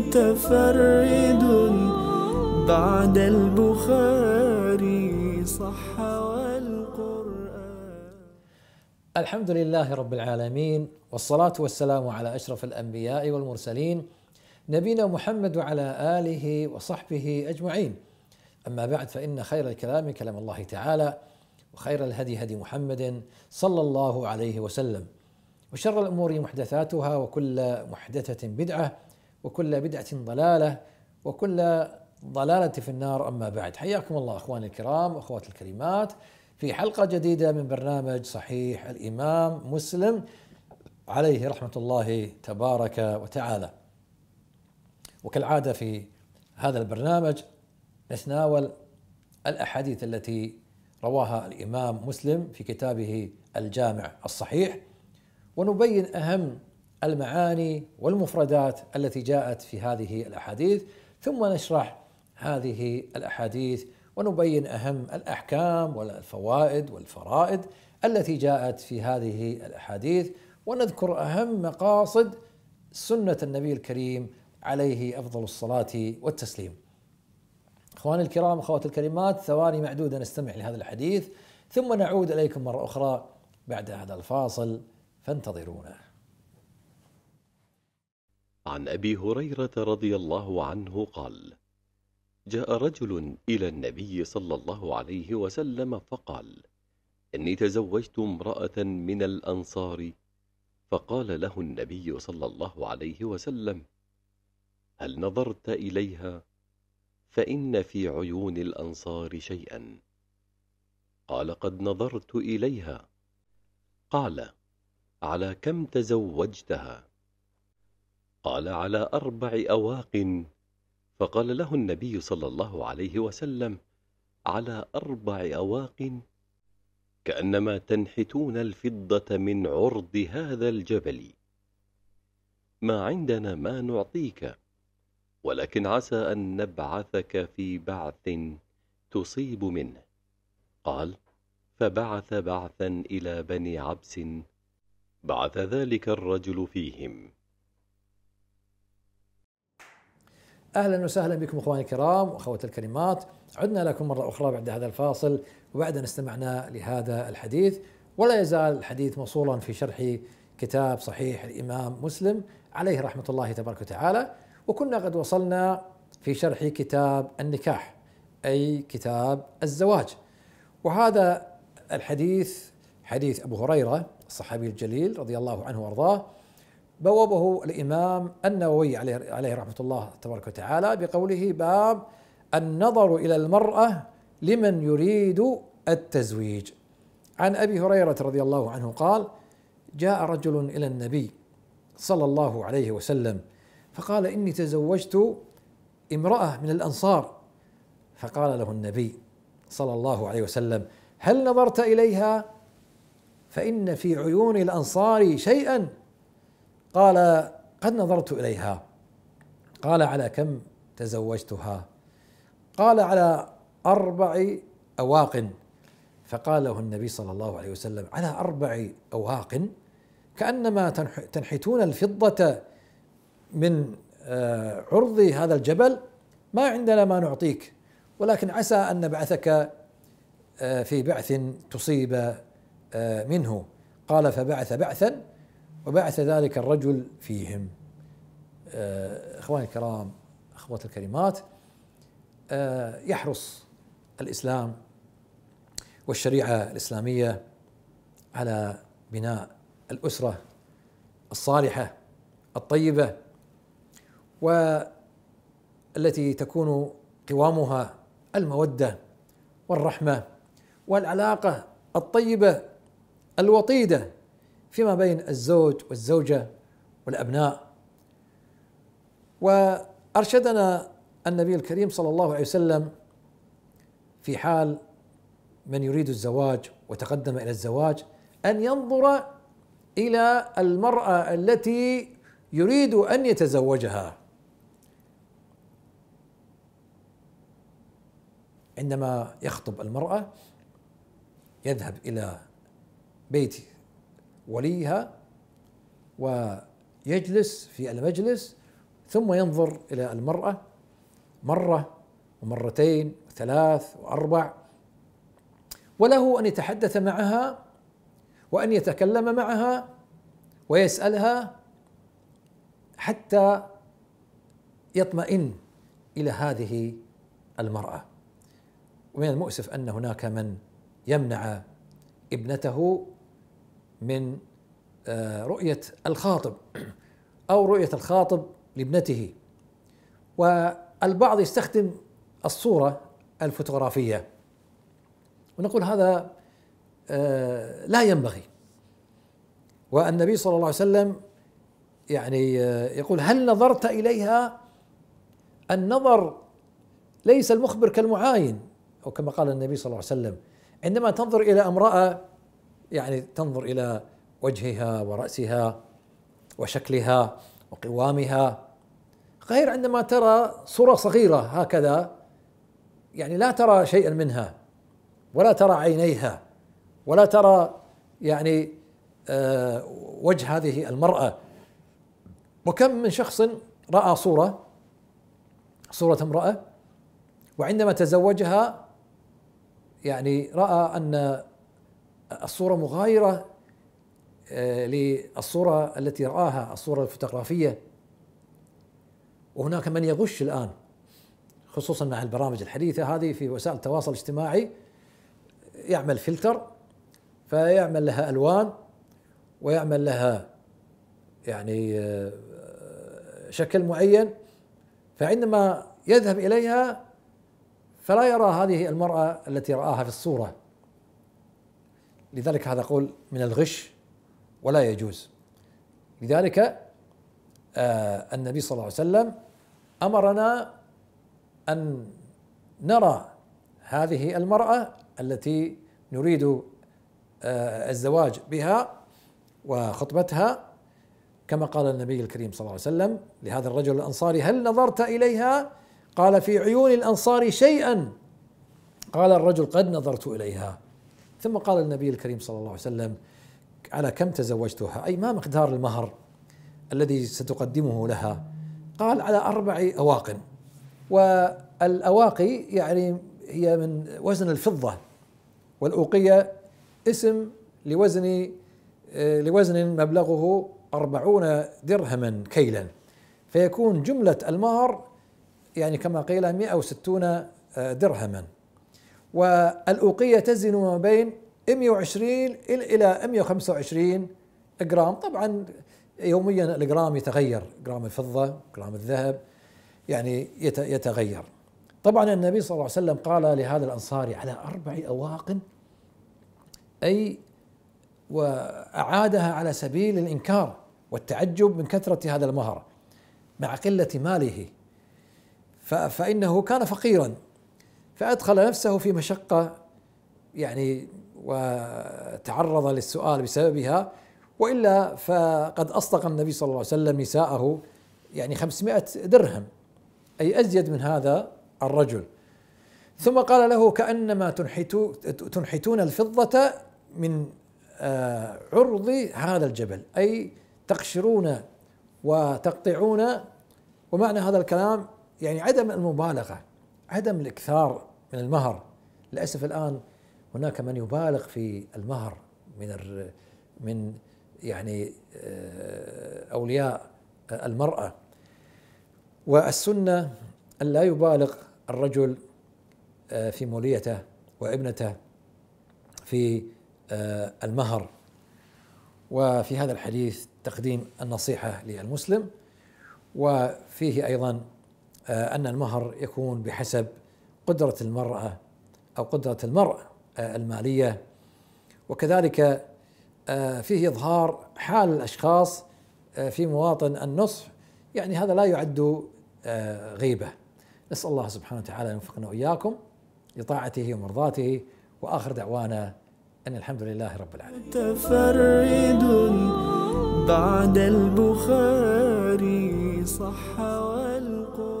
متفرد بعد البخاري صح والقرآن الحمد لله رب العالمين والصلاة والسلام على أشرف الأنبياء والمرسلين نبينا محمد وعلى آله وصحبه أجمعين أما بعد فإن خير الكلام كلام الله تعالى وخير الهدي هدي محمد صلى الله عليه وسلم وشر الأمور محدثاتها وكل محدثة بدعة وكل بدعة ضلالة وكل ضلالة في النار أما بعد حياكم الله أخواني الكرام أخواتي الكريمات في حلقة جديدة من برنامج صحيح الإمام مسلم عليه رحمة الله تبارك وتعالى وكالعادة في هذا البرنامج نتناول الأحاديث التي رواها الإمام مسلم في كتابه الجامع الصحيح ونبين أهم المعاني والمفردات التي جاءت في هذه الاحاديث ثم نشرح هذه الاحاديث ونبين اهم الاحكام والفوائد والفرائد التي جاءت في هذه الاحاديث ونذكر اهم مقاصد سنه النبي الكريم عليه افضل الصلاه والتسليم. اخواني الكرام اخواتي الكريمات ثواني معدوده نستمع لهذا الحديث ثم نعود اليكم مره اخرى بعد هذا الفاصل فانتظرونا. عن أبي هريرة رضي الله عنه قال جاء رجل إلى النبي صلى الله عليه وسلم فقال إني تزوجت امرأة من الأنصار فقال له النبي صلى الله عليه وسلم هل نظرت إليها؟ فإن في عيون الأنصار شيئا قال قد نظرت إليها قال على كم تزوجتها؟ قال على أربع أواق فقال له النبي صلى الله عليه وسلم على أربع أواق كأنما تنحتون الفضة من عرض هذا الجبل ما عندنا ما نعطيك ولكن عسى أن نبعثك في بعث تصيب منه قال فبعث بعثا إلى بني عبس بعث ذلك الرجل فيهم اهلا وسهلا بكم اخواني الكرام واخواتي الكريمات عدنا لكم مره اخرى بعد هذا الفاصل وبعد ان استمعنا لهذا الحديث ولا يزال الحديث موصولا في شرح كتاب صحيح الامام مسلم عليه رحمه الله تبارك وتعالى وكنا قد وصلنا في شرح كتاب النكاح اي كتاب الزواج وهذا الحديث حديث ابو هريره الصحابي الجليل رضي الله عنه وارضاه بوبه الامام النووي عليه, عليه رحمه الله تبارك وتعالى بقوله باب النظر الى المراه لمن يريد التزويج عن ابي هريره رضي الله عنه قال جاء رجل الى النبي صلى الله عليه وسلم فقال اني تزوجت امراه من الانصار فقال له النبي صلى الله عليه وسلم هل نظرت اليها فان في عيون الانصار شيئا قال قد نظرت اليها قال على كم تزوجتها قال على اربع اواق فقال له النبي صلى الله عليه وسلم على اربع اواق كانما تنحتون الفضه من آه، عرض هذا الجبل ما عندنا ما نعطيك ولكن عسى ان نبعثك آه، في بعث تصيب آه، منه قال فبعث بعثا وبعث ذلك الرجل فيهم آه، اخواني الكرام اخواتي الكريمات آه، يحرص الاسلام والشريعه الاسلاميه على بناء الاسره الصالحه الطيبه والتي تكون قوامها الموده والرحمه والعلاقه الطيبه الوطيده فيما بين الزوج والزوجة والأبناء وأرشدنا النبي الكريم صلى الله عليه وسلم في حال من يريد الزواج وتقدم إلى الزواج أن ينظر إلى المرأة التي يريد أن يتزوجها عندما يخطب المرأة يذهب إلى بيت وليها ويجلس في المجلس ثم ينظر الى المراه مره ومرتين وثلاث واربع وله ان يتحدث معها وان يتكلم معها ويسالها حتى يطمئن الى هذه المراه ومن المؤسف ان هناك من يمنع ابنته من آه، رؤية الخاطب أو رؤية الخاطب لابنته والبعض يستخدم الصورة الفوتوغرافية ونقول هذا آه، لا ينبغي والنبي صلى الله عليه وسلم يعني آه، يقول هل نظرت إليها النظر ليس المخبر كالمعاين أو كما قال النبي صلى الله عليه وسلم عندما تنظر إلى امرأة يعني تنظر الى وجهها وراسها وشكلها وقوامها غير عندما ترى صوره صغيره هكذا يعني لا ترى شيئا منها ولا ترى عينيها ولا ترى يعني آه، وجه هذه المراه وكم من شخص راى صوره صوره امراه وعندما تزوجها يعني راى ان الصورة مغايرة آه، للصورة التي رآها الصورة الفوتوغرافية وهناك من يغش الآن خصوصا مع البرامج الحديثة هذه في وسائل التواصل الاجتماعي يعمل فلتر فيعمل لها ألوان ويعمل لها يعني آه، شكل معين فعندما يذهب إليها فلا يرى هذه المرأة التي رآها في الصورة لذلك هذا قول من الغش ولا يجوز لذلك آه النبي صلى الله عليه وسلم امرنا ان نرى هذه المراه التي نريد آه الزواج بها وخطبتها كما قال النبي الكريم صلى الله عليه وسلم لهذا الرجل الانصاري هل نظرت اليها؟ قال في عيون الانصار شيئا قال الرجل قد نظرت اليها ثم قال النبي الكريم صلى الله عليه وسلم على كم تزوجتها أي ما مقدار المهر الذي ستقدمه لها قال على أربع أواق والأواقي يعني هي من وزن الفضة والأوقية اسم لوزن آه، لوزن مبلغه أربعون درهما كيلا فيكون جملة المهر يعني كما قيل 160 آه، درهما والأوقية تزن ما بين 120 إلى 125 جرام طبعا يوميا الجرام يتغير جرام الفضة جرام الذهب يعني يتغير طبعا النبي صلى الله عليه وسلم قال لهذا الأنصاري على أربع أواق أي وأعادها على سبيل الإنكار والتعجب من كثرة هذا المهر مع قلة ماله فإنه كان فقيرا فأدخل نفسه في مشقة يعني وتعرض للسؤال بسببها وإلا فقد أصدق النبي صلى الله عليه وسلم نساءه يعني 500 درهم أي أزيد من هذا الرجل ثم قال له كأنما تنحتو تنحتون الفضة من آه، عرض هذا الجبل أي تقشرون وتقطعون ومعنى هذا الكلام يعني عدم المبالغة عدم الاكثار من المهر للاسف الان هناك من يبالغ في المهر من من يعني آه، اولياء المراه والسنه ان لا يبالغ الرجل آه، في موليته وابنته في آه، المهر وفي هذا الحديث تقديم النصيحه للمسلم وفيه ايضا آه، أن المهر يكون بحسب قدرة المرأة أو قدرة المرأة آه، المالية وكذلك آه، فيه إظهار حال الأشخاص في مواطن النصح يعني هذا لا يعد غيبة نسأل الله سبحانه وتعالى أن يوفقنا وإياكم لطاعته ومرضاته وآخر دعوانا أن الحمد لله رب العالمين متفرد بعد البخاري صح والقرآن